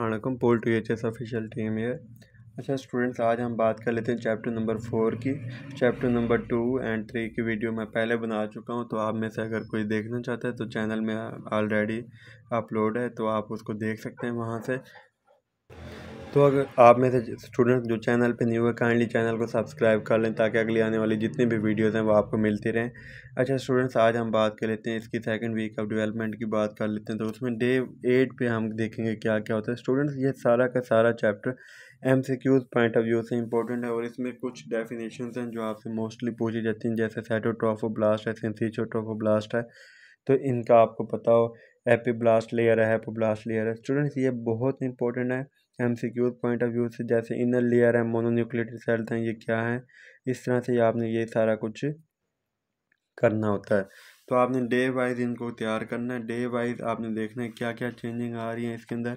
अलकुम pole to H S official team है अच्छा students आज हम बात कर लेते हैं चैप्टर नंबर फोर की chapter number two and three की वीडियो मैं पहले बना चुका हूँ तो आप में से अगर कोई देखना चाहता है तो चैनल में ऑलरेडी अपलोड है तो आप उसको देख सकते हैं वहाँ से तो अगर आप में से स्टूडेंट जो चैनल पे न्यू है काइंडली चैनल को सब्सक्राइब कर लें ताकि अगली आने वाली जितनी भी वीडियोज़ हैं वो आपको मिलती रहें अच्छा स्टूडेंट्स आज हम बात कर लेते हैं इसकी सेकंड वीक ऑफ डेवलपमेंट की बात कर लेते हैं तो उसमें डे एट पे हम देखेंगे क्या क्या होता है स्टूडेंट्स ये सारा का सारा chapter M C Qs point of view से इंपॉर्टेंट है और इसमें कुछ डेफिनेशन हैं जो आपसे मोस्टली पूछी जाती हैं जैसे साइटोट्रॉफो ब्लास्ट है सेंसीचोट्रॉफो ब्लास्ट है तो इनका आपको पता हो एपी ब्लास्ट लेयर है एपो ब्लास्ट लेयर है स्टूडेंट्स ये बहुत इंपॉर्टेंट है क्यू पॉइंट ऑफ व्यू से जैसे इनर लेयर है मोनोन्यूक्लियेटेड सेल्स हैं ये क्या है इस तरह से आपने ये सारा कुछ करना होता है तो आपने डे वाइज इनको तैयार करना है डे वाइज आपने देखना है क्या क्या चेंजिंग आ रही है इसके अंदर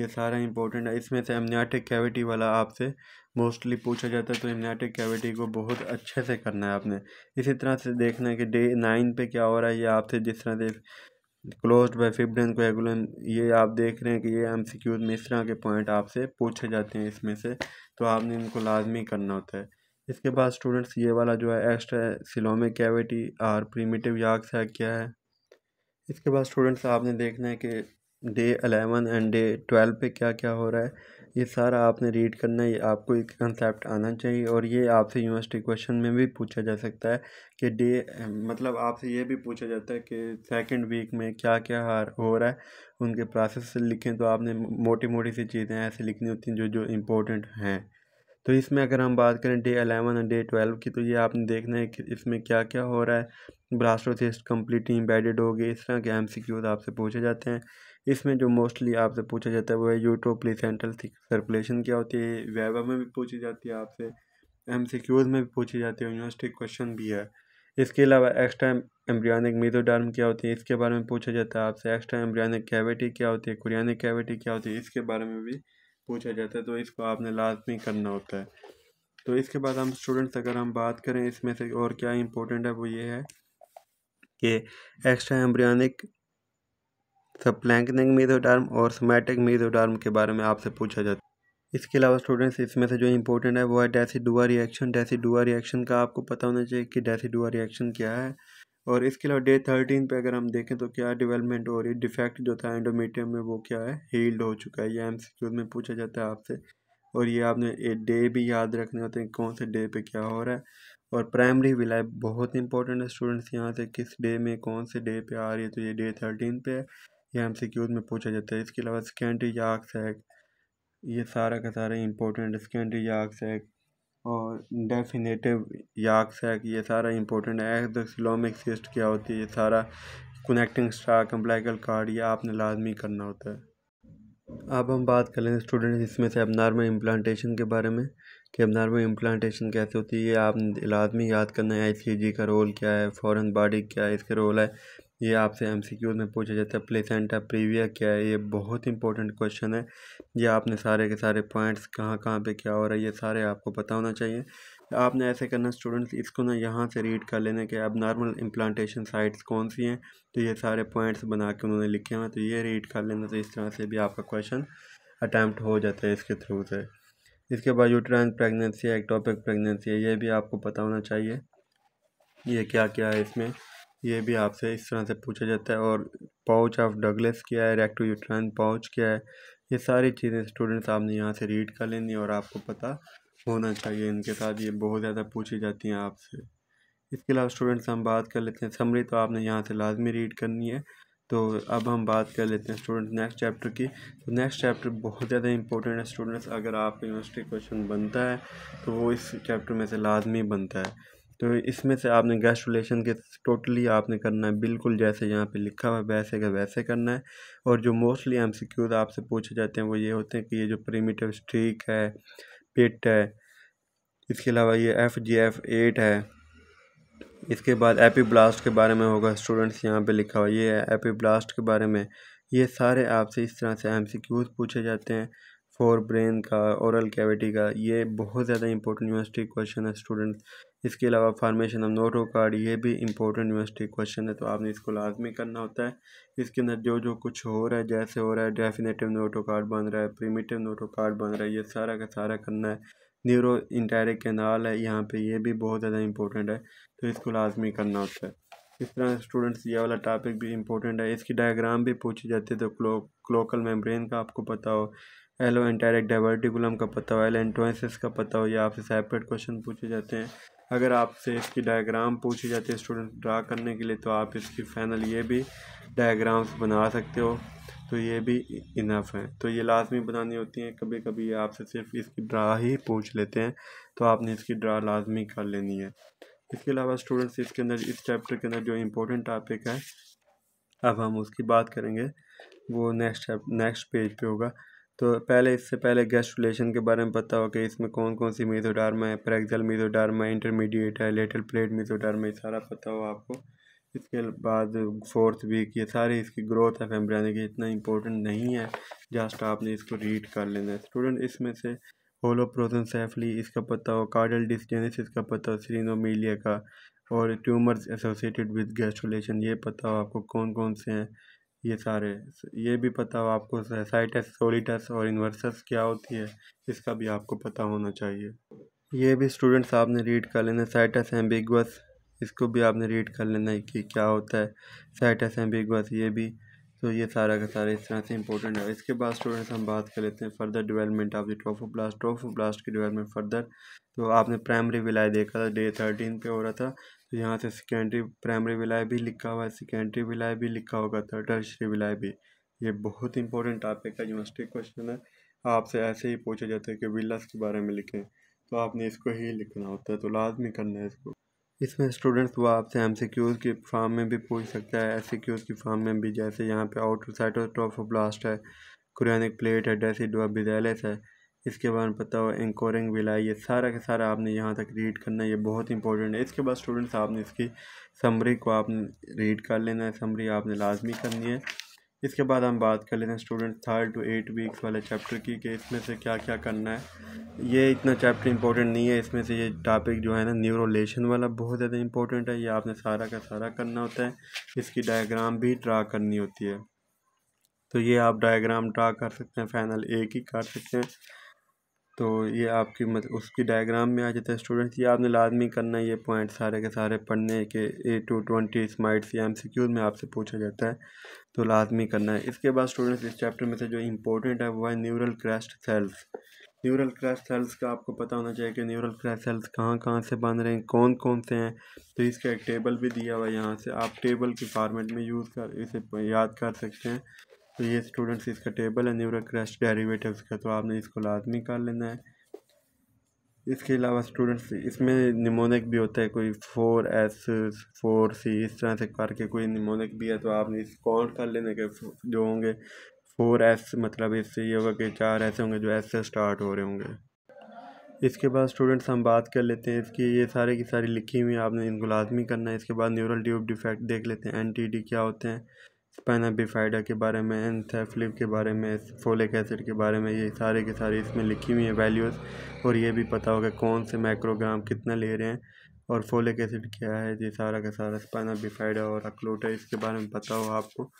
ये सारा इंपॉर्टेंट है इसमें से एमनियाटिक कैविटी वाला आपसे मोस्टली पूछा जाता है तो एमनियाटिक कैविटी को बहुत अच्छे से करना है आपने इसी तरह से देखना है कि डे नाइन पे क्या हो रहा है ये आपसे जिस तरह से क्लोज्ड बाय फिबडेंस कोएगुलेम ये आप देख रहे हैं कि ये एम सी क्यूज में इस तरह के पॉइंट आपसे पूछे जाते हैं इसमें से तो आपने इनको लाजमी करना होता है इसके बाद स्टूडेंट्स ये वाला जो है एक्स्ट्रा सिलोमिक कैविटी और प्रीमिटिव है क्या है इसके बाद स्टूडेंट्स आपने देखना है कि day eleven and day twelve पे क्या क्या हो रहा है ये सारा आपने रीड करना है आपको एक कंसेप्ट आना चाहिए और ये आपसे यूनिवर्सिटी क्वेश्चन में भी पूछा जा सकता है कि डे मतलब आपसे ये भी पूछा जाता है कि सेकंड वीक में क्या क्या हो रहा है उनके प्रोसेस लिखें तो आपने मोटी मोटी सी चीज़ें ऐसे लिखनी होती हैं जो जो इम्पोर्टेंट हैं तो इसमें अगर हम बात करें डे अलेवन और डे ट्वेल्व की तो ये आपने देखना है कि इसमें क्या क्या हो रहा है ब्लास्टोसिस्ट कम्प्लीटली इम्बेडेड हो गए इस तरह के एम सी क्यूज आपसे पूछे जाते हैं इसमें जो मोस्टली आपसे पूछा जाता है वो है यूट्रो प्लेसेंटल सर्कुलेशन क्या होती है वेवा में भी पूछी जाती है आपसे एम सी क्यूज में भी पूछी जाती है यूनिवर्सिटी क्वेश्चन भी है इसके अलावा एक्स्ट्रा एम्ब्रियानिक मेथोडार्म क्या होती है इसके बारे में पूछा जाता है आपसे एक्स्ट्रा एम्ब्रियानिक कैविटी क्या होती है कुरियानिक कैविटी क्या होती है इसके बारे में भी पूछा जाता है तो इसको आपने लाजमी करना होता है तो इसके बाद हम स्टूडेंट्स अगर हम बात करें इसमें से और क्या इंपॉर्टेंट है वो ये है के एक्स्ट्रा एम्ब्रियनिक सप्लैंकनिक मीजोडार्म और सोमैटिक मीजोडार्म के बारे में आपसे पूछा जाता है इसके अलावा स्टूडेंट्स इसमें से जो इंपॉर्टेंट है वो है डैसी डुआ रिएक्शन डेसीडुआ डुआ रिएक्शन का आपको पता होना चाहिए कि डैसी डुआ रिएक्शन क्या है और इसके अलावा डे थर्टीन पे अगर हम देखें तो क्या डेवलपमेंट हो रही है डिफेक्ट जो था एंडोमीटियम में वो क्या है हील्ड हो चुका है ये एम में पूछा जाता है आपसे और ये आपने डे भी याद रखने होते हैं कौन से डे पे क्या हो रहा है और प्राइमरी लाइफ बहुत इंपॉर्टेंट है स्टूडेंट्स यहाँ से किस डे में कौन से डे पे आ रही है तो ये डे थर्टीन पे है ये एम सी क्यूज में पूछा जाता है इसके अलावा सेकेंडरी या है ये सारा का सारा इंपॉर्टेंट सेकेंडरी या है और डेफिनेटिव याक है ये सारा इंपॉर्टेंट है एक्सिलोमिक सिस्ट क्या होती है ये सारा कनेक्टिंग स्टार कम्प्लाइकल कार्ड ये आपने लाजमी करना होता है अब हम बात कर लेंगे स्टूडेंट इसमें से एबनॉर्मल इम्प्लांटेशन के बारे में कि एबनॉर्मल इम्प्लांटेशन कैसे होती है आप लाजमी याद करना है जी का रोल क्या है फ़ॉरन बॉडी क्या है इसका रोल है ये आपसे एम सी क्यू में पूछा जाता है प्लेसेंटा प्रीविया क्या है ये बहुत इंपॉर्टेंट क्वेश्चन है ये आपने सारे के सारे पॉइंट्स कहाँ कहाँ पे क्या हो रहा है ये सारे आपको पता होना चाहिए आपने ऐसे करना स्टूडेंट्स इसको ना यहाँ से रीड कर लेना कि अब नॉर्मल इम्प्लांटेशन साइट्स कौन सी हैं तो ये सारे पॉइंट्स बना के उन्होंने लिखे हैं तो ये रीड कर लेना तो इस तरह से भी आपका क्वेश्चन अटैम्प्ट हो जाता है इसके थ्रू से इसके बाद यूट्राइन प्रेगनेंसी है टॉपिक प्रेगनेंसी है ये भी आपको पता होना चाहिए ये क्या क्या है इसमें ये भी आपसे इस तरह से पूछा जाता है और पाउच ऑफ डगलेस क्या है रेक्टो यूट्रान पाउच क्या है ये सारी चीज़ें स्टूडेंट्स आपने यहाँ से रीड कर लेनी और आपको पता होना चाहिए इनके साथ ये बहुत ज़्यादा पूछी जाती हैं आपसे इसके अलावा स्टूडेंट्स हम बात कर लेते हैं समरी तो आपने यहाँ से लाजमी रीड करनी है तो अब हम बात कर लेते हैं स्टूडेंट नेक्स्ट चैप्टर की तो नेक्स्ट चैप्टर बहुत ज़्यादा इंपॉर्टेंट है स्टूडेंट्स अगर आपका यूनिवर्सिटी क्वेश्चन बनता है तो वो इस चैप्टर में से लाजमी बनता है तो इसमें से आपने गेस्ट रिलेशन के टोटली आपने करना है बिल्कुल जैसे यहाँ पे लिखा हुआ वैसे का वैसे करना है और जो मोस्टली एम सी आपसे पूछे जाते हैं वो ये होते हैं कि ये जो प्रीमिटिव स्ट्रीक है पिट है इसके अलावा ये एफ जी एफ एट है इसके बाद एपी ब्लास्ट के बारे में होगा स्टूडेंट्स यहाँ पे लिखा हुआ ये है एपी ब्लास्ट के बारे में ये सारे आपसे इस तरह से एम सी क्यूज़ पूछे जाते हैं फॉर ब्रेन का औरल कैविटी का ये बहुत ज़्यादा इंपॉर्टेंट यूनिवर्सिटी क्वेश्चन है स्टूडेंट्स इसके अलावा फार्मेशन ऑफ नोटो कार्ड ये भी इंपॉर्टेंट यूनिवर्सिटी क्वेश्चन है तो आपने इसको लाजमी करना होता है इसके अंदर जो जो कुछ हो रहा है जैसे हो रहा है डेफिनेटिव नोटो कार्ड बन रहा है प्रीमेटिव नोटो कार्ड बन रहा है ये सारा का सारा करना है न्यूरो इंटायरिक कैनाल है यहाँ पे ये भी बहुत ज़्यादा इंपॉर्टेंट है तो इसको लाजमी करना होता है इस तरह स्टूडेंट्स ये वाला टॉपिक भी इंपॉर्टेंट है इसकी डायग्राम भी पूछी जाती है तो क्लो क्लोकल मेम्ब्रेन का आपको पता हो एलो इंटायरेक्ट डाइवर्टिकुलम का पता हो एलेंटोइसिस का पता हो या आपसे सेपरेट क्वेश्चन पूछे जाते हैं अगर आपसे इसकी डायग्राम पूछी जाती है स्टूडेंट ड्रा करने के लिए तो आप इसकी फाइनल ये भी डायग्राम्स बना सकते हो तो ये भी इनफ है तो ये लाजमी बनानी होती हैं कभी कभी ये आपसे सिर्फ इसकी ड्रा ही पूछ लेते हैं तो आपने इसकी ड्रा लाजमी कर लेनी है इसके अलावा स्टूडेंट्स इसके अंदर इस चैप्टर के अंदर जो इम्पोर्टेंट टॉपिक है अब हम उसकी बात करेंगे वो नेक्स्ट नेक्स्ट पेज पे होगा तो पहले इससे पहले गेस्ट रिलेशन के बारे में पता हो कि इसमें कौन कौन सी मेजोडार्मा है प्रेक्जल मेजोडार्मा इंटरमीडिएट है लेटल प्लेट मेजोडार्मा ये सारा पता हो आपको इसके बाद फोर्थ वीक ये सारे इसकी ग्रोथ ऑफ़ एम यानी इतना इम्पोर्टेंट नहीं है जस्ट आपने इसको रीड कर लेना है स्टूडेंट इसमें से होलो प्रोजन सेफली इसका पता हो कार्डल डिस्जेनेसिस का पता हो सीनोमीलिया का और ट्यूमर्स एसोसिएटेड विद गैस्ट्रोलेशन ये पता हो आपको कौन कौन से हैं ये सारे ये भी पता हो आपको साइटस सोलिटस और इन्वर्सस क्या होती है इसका भी आपको पता होना चाहिए ये भी स्टूडेंट्स आपने रीड कर लेना साइटस एम्बिगस इसको भी आपने रीड कर लेना है कि क्या होता है सेट एस एम बिग बस ये भी तो ये सारा का सारा इस तरह से इंपॉर्टेंट है इसके बाद स्टूडेंट्स हम बात कर लेते हैं further development of the trophoblast की डेवलपमेंट फर्दर तो आपने प्राइमरी विलय देखा था डे थर्टीन पे हो रहा था तो यहाँ से सेकेंडरी प्राइमरी विलाय भी लिखा हुआ है सेकेंडरी विलाई भी लिखा होगा था टर्शरी विलय भी ये बहुत इंपॉर्टेंट टॉपिक है यूनिवर्सिटी क्वेश्चन है आपसे ऐसे ही पूछा जाता है कि विलास के बारे में लिखें तो आपने इसको ही लिखना होता है तो लाजमी करना है इसको इसमें स्टूडेंट्स वो आपसे एम सी क्यूज़ के फार्म में भी पूछ सकता है एस सी क्यूज़ की फार्म में भी जैसे यहाँ पे आउट ब्लास्ट है कुरानिक प्लेट है डेसीडुआ बिजैलस है इसके बारे में पता हो एंकोरिंग विला ये सारा का सारा आपने यहाँ तक रीड करना ये बहुत इंपॉर्टेंट है इसके बाद स्टूडेंट्स आपने इसकी समरी को आपने रीड कर लेना है समरी आपने लाजमी करनी है इसके बाद हम बात कर लेते हैं student third to eight weeks वाले चैप्टर की कि इसमें से क्या क्या करना है ये इतना चैप्टर इंपॉर्टेंट नहीं है इसमें से ये टॉपिक जो है ना न्यूरोलेशन वाला बहुत ज़्यादा इंपॉर्टेंट है ये आपने सारा का सारा करना होता है इसकी डायग्राम भी ड्रा करनी होती है तो ये आप डायग्राम ड्रा कर सकते हैं फाइनल ए की कर सकते हैं तो ये आपकी मतलब उसकी डायग्राम में आ जाता है स्टूडेंट्स ये आपने लाजमी करना है ये पॉइंट सारे के सारे पढ़ने के ए टू ट्वेंटी स्माइट्स या एम सी क्यूज में आपसे पूछा जाता है तो लाजमी करना है इसके बाद स्टूडेंट्स इस चैप्टर में से जो इम्पोर्टेंट है वो है neural crest cells neural crest cells का आपको पता होना चाहिए कि न्यूरल क्रैश सेल्स कहाँ कहाँ से बन रहे हैं कौन कौन से हैं तो इसका एक टेबल भी दिया हुआ है यहाँ से आप टेबल के फार्मेट में यूज़ कर इसे याद कर सकते हैं तो ये स्टूडेंट्स इसका टेबल है न्यूरो क्रश डेरिवेटिव्स का तो आपने इसको लाजमी कर लेना है इसके अलावा स्टूडेंट्स इसमें निमोनिक भी होता है कोई फोर एस फोर सी इस तरह से करके कोई निमोनिक भी है तो आपने इस काउंट कर लेना के जो होंगे फोर एस मतलब इससे ये होगा कि चार ऐसे होंगे जो एस से स्टार्ट हो रहे होंगे इसके बाद स्टूडेंट्स हम बात कर लेते हैं इसकी ये सारे की सारी लिखी हुई आपने इनको लाजमी करना है इसके बाद न्यूरल ट्यूब डिफेक्ट देख लेते हैं एन टी डी क्या होते हैं स्पेनाबिफाइडा के बारे में एनथेफ्लिप के बारे में फोलिक एसिड के बारे में ये सारे के सारे इसमें लिखी हुई है वैल्यूज़ और ये भी पता होगा कौन से माइक्रोग्राम कितना ले रहे हैं और फोलिक एसिड क्या है ये सारा का सारा स्पेनाबिफाइडा और अक्लोटा इसके बारे में पता हो आपको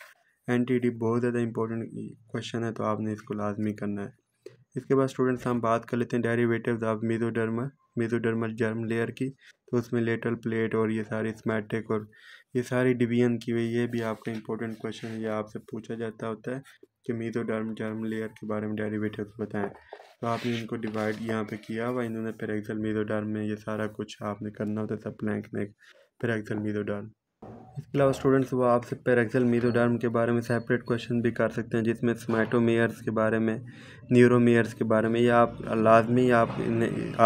एन टी डी बहुत ज़्यादा इंपॉर्टेंट क्वेश्चन है तो आपने इसको लाजमी करना है इसके बाद स्टूडेंट्स हम बात कर लेते हैं derivative of mesoderm mesodermal germ layer की तो उसमें लेटल प्लेट और ये सारी स्मैटिक और ये सारी डिवीजन की हुई ये भी आपका इंपॉर्टेंट क्वेश्चन है ये आपसे पूछा जाता होता है कि मीजोडर्म जर्म लेयर के बारे में डेरिवेटिव बताएं तो आपने इनको डिवाइड यहाँ पे किया हुआ इन्होंने पेरेक्सल मीजोडर्म में ये सारा कुछ आपने करना होता है सब प्लैंक ने पेरेक्सल मीजोडर्म इसके अलावा स्टूडेंट्स वो आपसे पेरेक्सल मीजोडर्म के बारे में सेपरेट क्वेश्चन भी कर सकते हैं जिसमें स्मैटोमेयर्स के बारे में न्यूरोमेयर्स के बारे में या आप लाजमी आप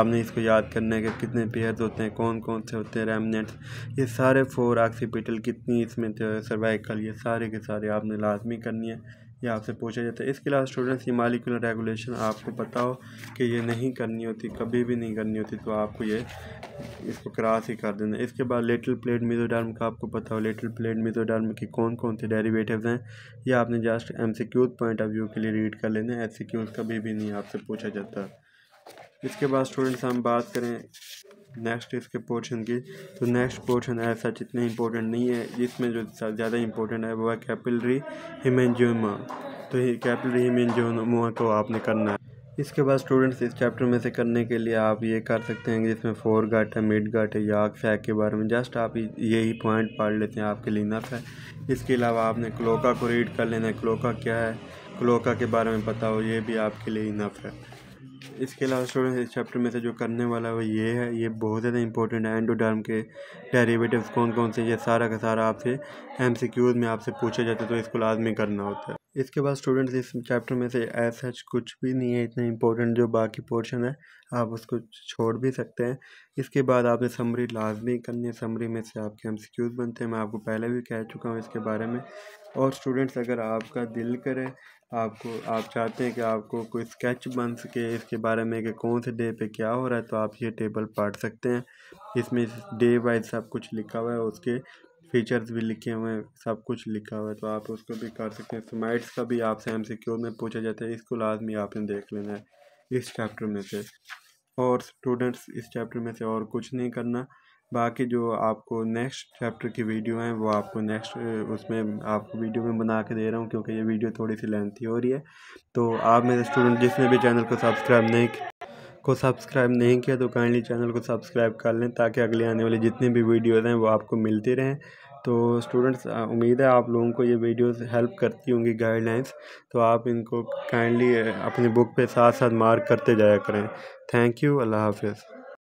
आपने इसको याद करना है कि कितने पेयर्स होते हैं कौन कौन से होते हैं रेमनेट्स ये सारे फोर ऑक्सीपिटल कितनी इसमें सर्वाइकल ये सारे के सारे आपने लाजमी करनी है या आपसे पूछा जाता है इसके अलावा स्टूडेंट्स ये मालिकुलर रेगुलेशन आपको पता हो कि ये नहीं करनी होती कभी भी नहीं करनी होती तो आपको ये इसको क्रॉस ही कर देना इसके बाद लिटिल प्लेट मिजोडर्म का आपको पता हो लिटिल प्लेट मिजोडार्म के कौन कौन से डेरीवेटिव हैं ये आपने just M C Qs point of view के लिए रीड कर लेना एस सी क्यूज कभी भी नहीं आपसे पूछा जाता इसके बाद स्टूडेंट्स हम बात करें नेक्स्ट इसके पोर्शन की तो नेक्स्ट पोर्शन ऐसा जितने इंपॉर्टेंट नहीं है जिसमें जो ज़्यादा इंपॉर्टेंट है वो है कैपिलरी हिमेंजोमा तो कैपिलरी हिमेंजोमा को आपने करना है इसके बाद स्टूडेंट्स इस चैप्टर में से करने के लिए आप ये कर सकते हैं जिसमें फोर गाट है मिड गाट है याक सैक के बारे में जस्ट आप यही पॉइंट पढ़ लेते हैं आपके लिए नफ है इसके अलावा आपने क्लोका को रीड कर लेना है क्लोका क्या है क्लोका के बारे में पता हो ये भी आपके लिए नफ़ है इसके अलावा स्टूडेंट इस चैप्टर में से जो करने वाला है वो ये है ये बहुत ज़्यादा इंपॉर्टेंट है एंड टर्म के डेरिवेटिव्स कौन कौन से ये सारा का सारा आपसे एमसीक्यूज में आपसे पूछा जाता है तो इसको लाजमी करना होता है इसके बाद स्टूडेंट्स इस चैप्टर में से एज सच कुछ भी नहीं है इतना इंपॉर्टेंट जो बाकी पोर्शन है आप उसको छोड़ भी सकते हैं इसके बाद आपने समरी लाजमी करनी है समरी में से आपके एम बनते हैं मैं आपको पहले भी कह चुका हूँ इसके बारे में और स्टूडेंट्स अगर आपका दिल करे आपको आप चाहते हैं कि आपको कोई स्केच बन सके इसके बारे में कि कौन से डे पे क्या हो रहा है तो आप ये टेबल पढ़ सकते हैं इसमें डे वाइज सब कुछ लिखा हुआ है उसके फीचर्स भी लिखे हुए हैं सब कुछ लिखा हुआ है तो आप उसको भी कर सकते हैं स्माइट्स का भी आपसे एम सी क्यू में पूछा जाता है इसको लाजमी आपने देख लेना है इस चैप्टर में से और स्टूडेंट्स इस चैप्टर में से और कुछ नहीं करना बाकी जो आपको नेक्स्ट चैप्टर की वीडियो हैं वो आपको नेक्स्ट उसमें आपको वीडियो में बना के दे रहा हूँ क्योंकि ये वीडियो थोड़ी सी लेंथी हो रही है तो आप मेरे स्टूडेंट जिसने भी चैनल को सब्सक्राइब नहीं को सब्सक्राइब नहीं किया तो काइंडली चैनल को सब्सक्राइब कर लें ताकि अगले आने वाले जितनी भी वीडियोज़ हैं वो आपको मिलती रहें तो स्टूडेंट्स उम्मीद है आप लोगों को ये वीडियोस हेल्प करती होंगी गाइडलाइंस तो आप इनको काइंडली अपनी बुक पे साथ साथ मार्क करते जाया करें थैंक यू अल्लाह हाफिज़